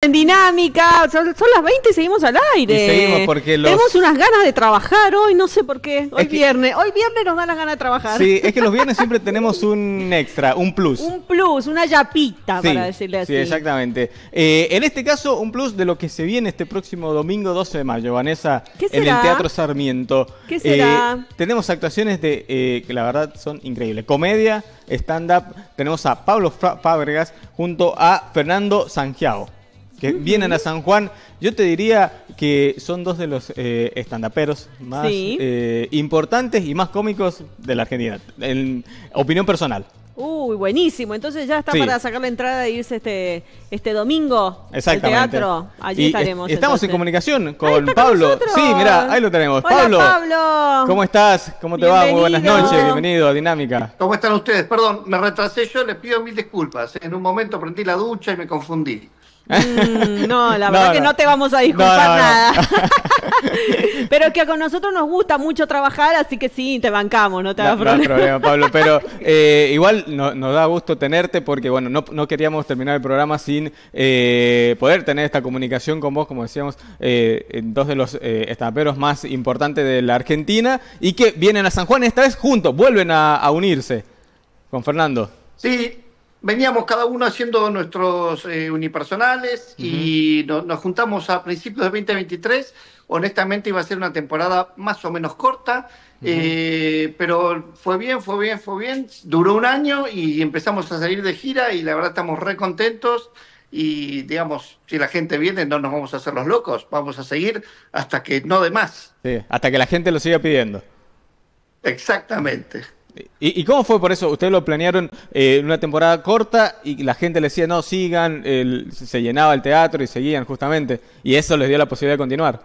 En dinámica, son, las 20 y seguimos al aire. porque Tenemos unas ganas de trabajar hoy, no sé por qué. Hoy viernes, hoy viernes nos dan las ganas de trabajar. Sí, es que los viernes siempre tenemos un extra, un plus. Un plus, una yapita, para decirle así. Sí, exactamente. Eh, en este caso, un plus de lo que se viene este próximo domingo 12 de mayo, Vanessa, en el Teatro Sarmiento. ¿Qué será? Eh, tenemos actuaciones de, eh, que la verdad son increíbles. Comedia, stand-up, tenemos a Pablo Fábregas junto a Fernando Sangiao que vienen a San Juan. Yo te diría que son dos de los eh, estandaperos más eh, importantes y más cómicos de la Argentina. En opinión personal. Uy, buenísimo. Entonces ya está para sacar la entrada e irse este, este domingo al teatro. Allí eh, estaremos. estamos en comunicación con Pablo. sí, mira, ahí lo tenemos. Hola, Pablo. ¿Cómo estás? ¿Cómo te va? Muy buenas noches. Bienvenido a Dinámica. ¿Cómo están ustedes? Perdón, me retrasé yo. Les pido mil disculpas. En un momento prendí la ducha y me confundí. Mm, no, la verdad que no. te vamos a disculpar nada. pero que con nosotros nos gusta mucho trabajar, así que sí, te bancamos, no te hagas problema. No problema, Pablo, pero eh, igual nos da gusto tenerte porque, bueno, no, queríamos terminar el programa sin eh, poder tener esta comunicación con vos, como decíamos, eh, dos de los eh, estaperos más importantes de la Argentina y que vienen a San Juan esta vez juntos, vuelven a, a unirse con Fernando. Sí, veníamos cada uno haciendo nuestros eh, unipersonales y nos juntamos a principios de 2023. Honestamente iba a ser una temporada más o menos corta, eh, pero fue bien, fue bien, fue bien. Duró un año y empezamos a salir de gira y la verdad estamos re contentos y digamos, si la gente viene no nos vamos a hacer los locos, vamos a seguir hasta que no de más. hasta que la gente lo siga pidiendo. Exactamente. ¿Y, cómo fue por eso? Ustedes lo planearon en eh, una temporada corta y la gente le decía, no, sigan, se llenaba el teatro y seguían justamente. Y eso les dio la posibilidad de continuar.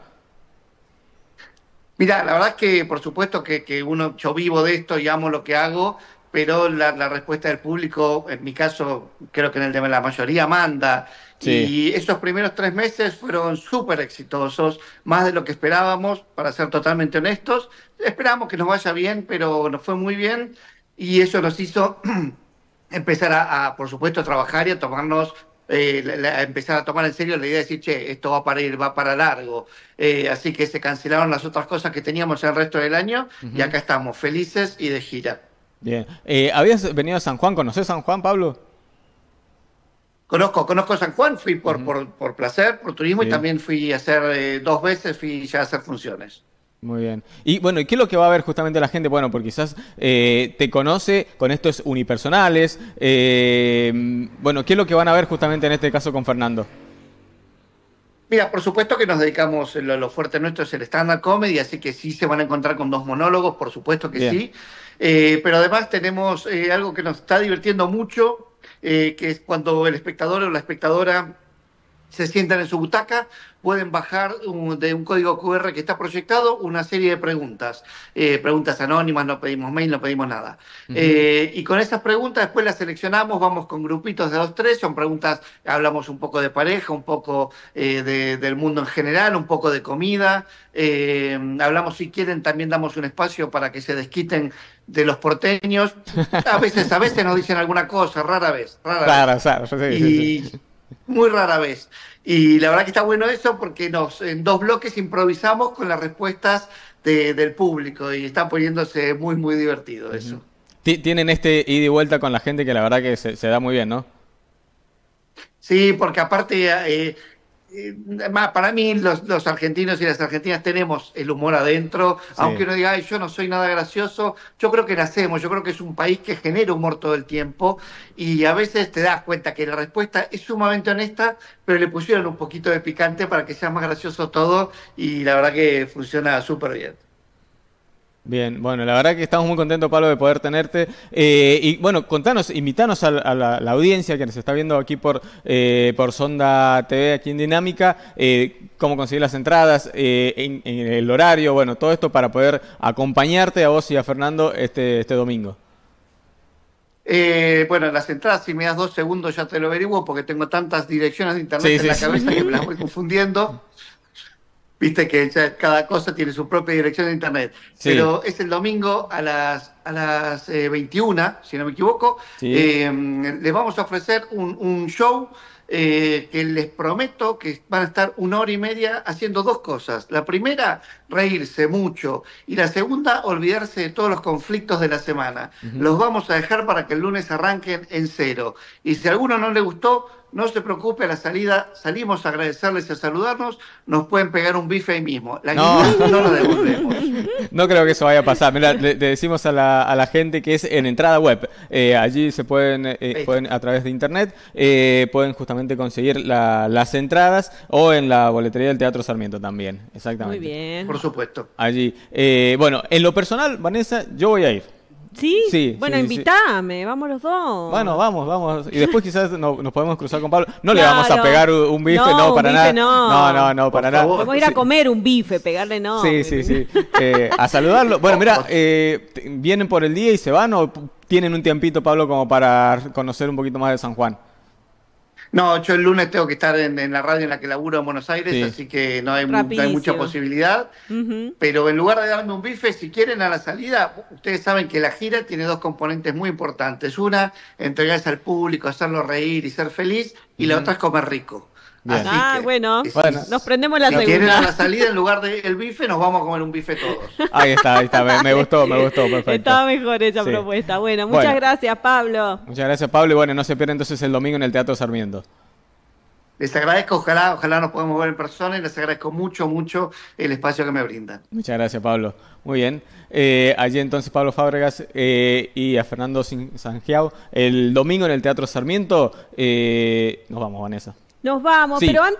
Mira, la verdad es que por supuesto que, que, uno, yo vivo de esto y amo lo que hago pero la, respuesta del público, en mi caso, creo que en el de la mayoría manda. Y esos primeros tres meses fueron súper exitosos, más de lo que esperábamos, para ser totalmente honestos. Esperábamos que nos vaya bien, pero nos fue muy bien y eso nos hizo empezar a, por supuesto, trabajar y a tomarnos eh, empezar a tomar en serio la idea de decir, che, esto va para ir, va para largo. Eh, así que se cancelaron las otras cosas que teníamos el resto del año y acá estamos felices y de gira. Bien. Eh, ¿Habías venido a San Juan? ¿Conoces San Juan, Pablo? Conozco, conozco San Juan, fui por, placer, por turismo y también fui a hacer eh, dos veces, fui ya a hacer funciones. Muy bien. Y bueno, ¿y qué es lo que va a ver justamente la gente? Bueno, porque quizás eh, te conoce con estos unipersonales. bueno, ¿qué es lo que van a ver justamente en este caso con Fernando? Mira, por supuesto que nos dedicamos, lo, fuerte nuestro es el stand-up comedy, así que sí se van a encontrar con dos monólogos, por supuesto que sí. Eh, pero además tenemos eh, algo que nos está divirtiendo mucho, eh, que es cuando el espectador o la espectadora se sientan en su butaca, pueden bajar de un código QR que está proyectado una serie de preguntas. Eh, preguntas anónimas, no pedimos mail, no pedimos nada. Eh, y con esas preguntas después las seleccionamos, vamos con grupitos de dos, tres, son preguntas, hablamos un poco de pareja, un poco eh, del mundo en general, un poco de comida, hablamos si quieren, también damos un espacio para que se desquiten de los porteños. A veces, a veces nos dicen alguna cosa, rara vez. Rara, vez. y, muy rara vez. Y la verdad que está bueno eso porque nos en dos bloques improvisamos con las respuestas del público y está poniéndose muy, muy divertido eso. Tienen este ida y vuelta con la gente que la verdad que se, da muy bien, ¿no? Sí, porque aparte eh, eh, para mí los, argentinos y las argentinas tenemos el humor adentro, aunque uno diga, yo no soy nada gracioso, yo creo que nacemos, yo creo que es un país que genera humor todo el tiempo y a veces te das cuenta que la respuesta es sumamente honesta, pero le pusieron un poquito de picante para que sea más gracioso todo y la verdad que funciona súper bien. Bien, bueno, la verdad que estamos muy contentos, Pablo, de poder tenerte. Eh, y bueno, contanos, invitanos a, la, audiencia que nos está viendo aquí por, eh, por Sonda TV, aquí en Dinámica, eh, cómo conseguir las entradas, en, el horario, bueno, todo esto para poder acompañarte a vos y a Fernando este, este domingo. bueno, las entradas, si me das dos segundos ya te lo averiguo porque tengo tantas direcciones de internet en la cabeza que me las voy confundiendo. Viste que cada cosa tiene su propia dirección de internet. Pero es el domingo a las, a las 21, eh, si no me equivoco. Em, les vamos a ofrecer un, show eh, que les prometo que van a estar una hora y media haciendo dos cosas. La primera, reírse mucho. Y la segunda, olvidarse de todos los conflictos de la semana. Los vamos a dejar para que el lunes arranquen en cero. Y si a alguno no le gustó, no se preocupe, la salida salimos a agradecerles y a saludarnos. Nos pueden pegar un bife ahí mismo. La no. no la devolvemos. No creo que eso vaya a pasar. Mira, le, decimos a la, gente que es en entrada web. Eh, allí se pueden, eh, eh, pueden, a través de internet, pueden justamente conseguir las entradas o en la boletería del Teatro Sarmiento también. Exactamente. Muy bien. Por supuesto. Allí. bueno, en lo personal, Vanessa, yo voy a ir. ¿Sí? bueno, invítame, vamos los dos. Bueno, vamos, vamos. Y después quizás nos podemos cruzar con Pablo. No le vamos a pegar un bife, no, para nada. No. no, no, para nada. Vamos a ir a comer un bife, pegarle no. Sí, sí, sí. Eh, a saludarlo. Bueno, mira, eh, ¿vienen por el día y se van o tienen un tiempito, Pablo, como para conocer un poquito más de San Juan? No, yo el lunes tengo que estar en, la radio en la que laburo en Buenos Aires, así que no hay, mucha posibilidad. Pero en lugar de darme un bife, si quieren a la salida, ustedes saben que la gira tiene dos componentes muy importantes. Una, entregarse al público, hacerlo reír y ser feliz, y la otra es comer rico ah, bueno, Nos prendemos la segunda. la salida en lugar del bife, nos vamos a comer un bife todos. Ahí está, ahí está. Me, gustó, me gustó. Perfecto. Estaba mejor esa propuesta. Bueno, muchas gracias, Pablo. Muchas gracias, Pablo. Y bueno, no se pierda entonces el domingo en el Teatro Sarmiento. Les agradezco, ojalá, ojalá nos podamos ver en persona y les agradezco mucho, mucho el espacio que me brindan. Muchas gracias, Pablo. Muy bien. Eh, allí entonces Pablo Fábregas eh, y a Fernando Sangiao el domingo en el Teatro Sarmiento. Eh, nos vamos, Vanessa. Nos vamos, pero antes